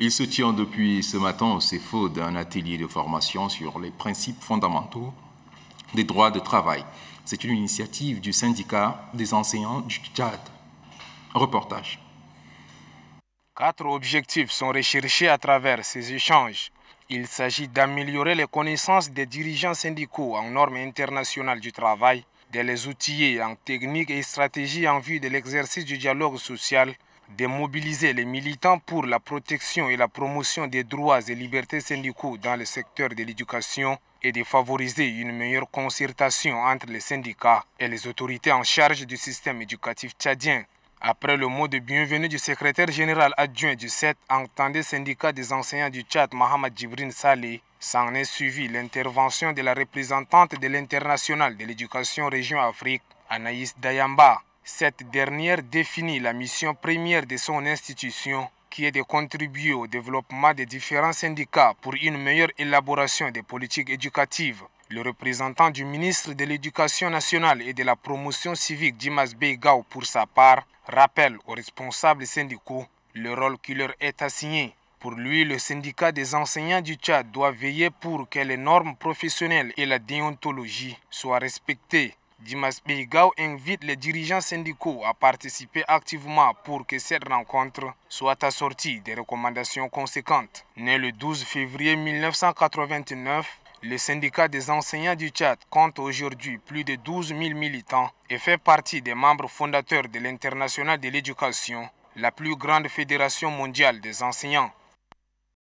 Il se tient depuis ce matin au CFO d'un atelier de formation sur les principes fondamentaux des droits de travail. C'est une initiative du syndicat des enseignants du Tchad. Reportage. Quatre objectifs sont recherchés à travers ces échanges. Il s'agit d'améliorer les connaissances des dirigeants syndicaux en normes internationales du travail, de les outiller en techniques et stratégies en vue de l'exercice du dialogue social de mobiliser les militants pour la protection et la promotion des droits et libertés syndicaux dans le secteur de l'éducation et de favoriser une meilleure concertation entre les syndicats et les autorités en charge du système éducatif tchadien. Après le mot de bienvenue du secrétaire général adjoint du CET, entendez syndicat des enseignants du Tchad, Mohamed Jibrin Saleh, s'en est suivi l'intervention de la représentante de l'International de l'éducation région Afrique, Anaïs Dayamba. Cette dernière définit la mission première de son institution qui est de contribuer au développement des différents syndicats pour une meilleure élaboration des politiques éducatives. Le représentant du ministre de l'Éducation nationale et de la promotion civique, Dimas Begao, pour sa part, rappelle aux responsables syndicaux le rôle qui leur est assigné. Pour lui, le syndicat des enseignants du Tchad doit veiller pour que les normes professionnelles et la déontologie soient respectées Dimas Beigao invite les dirigeants syndicaux à participer activement pour que cette rencontre soit assortie des recommandations conséquentes. Né le 12 février 1989, le syndicat des enseignants du Tchad compte aujourd'hui plus de 12 000 militants et fait partie des membres fondateurs de l'International de l'éducation, la plus grande fédération mondiale des enseignants.